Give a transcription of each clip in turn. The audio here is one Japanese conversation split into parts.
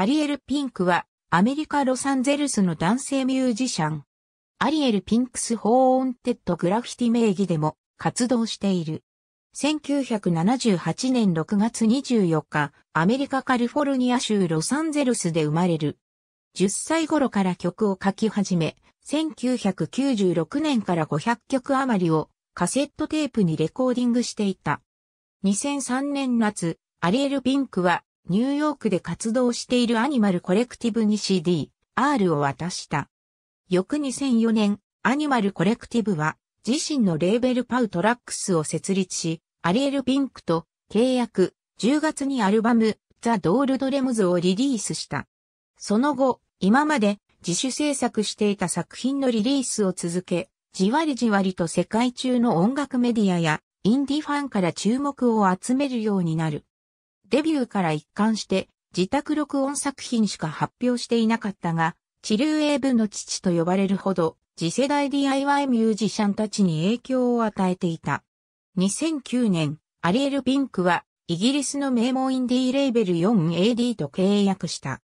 アリエル・ピンクは、アメリカ・ロサンゼルスの男性ミュージシャン。アリエル・ピンクス・ホーンテッド・グラフィティ名義でも活動している。1978年6月24日、アメリカ・カリフォルニア州ロサンゼルスで生まれる。10歳頃から曲を書き始め、1996年から500曲余りをカセットテープにレコーディングしていた。2003年夏、アリエル・ピンクはニューヨークで活動しているアニマルコレクティブに CD、R を渡した。翌2004年、アニマルコレクティブは自身のレーベルパウトラックスを設立し、アリエル・ピンクと契約、10月にアルバム、ザ・ドールド・レムズをリリースした。その後、今まで自主制作していた作品のリリースを続け、じわりじわりと世界中の音楽メディアやインディファンから注目を集めるようになる。デビューから一貫して自宅録音作品しか発表していなかったが、チウエーブの父と呼ばれるほど、次世代 DIY ミュージシャンたちに影響を与えていた。2009年、アリエル・ピンクは、イギリスの名門インディーレーベル 4AD と契約した。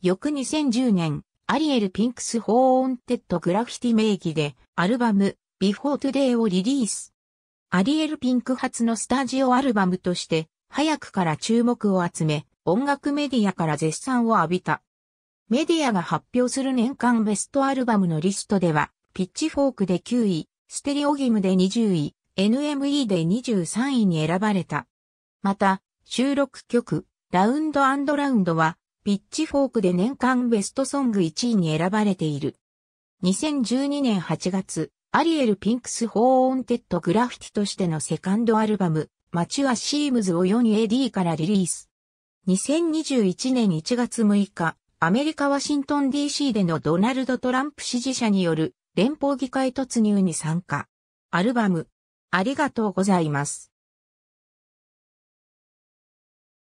翌2010年、アリエル・ピンクス・ホーンテッド・グラフィティ名義で、アルバム、ビフォートゥデイをリリース。アリエル・ピンク初のスタジオアルバムとして、早くから注目を集め、音楽メディアから絶賛を浴びた。メディアが発表する年間ベストアルバムのリストでは、ピッチフォークで9位、ステレオギムで20位、NME で23位に選ばれた。また、収録曲、ラウンドラウンドは、ピッチフォークで年間ベストソング1位に選ばれている。2012年8月、アリエル・ピンクス・ホー・オンテッド・グラフィティとしてのセカンドアルバム、マチュア・シームズを 4AD からリリース。2021年1月6日、アメリカ・ワシントン DC でのドナルド・トランプ支持者による連邦議会突入に参加。アルバム、ありがとうございます。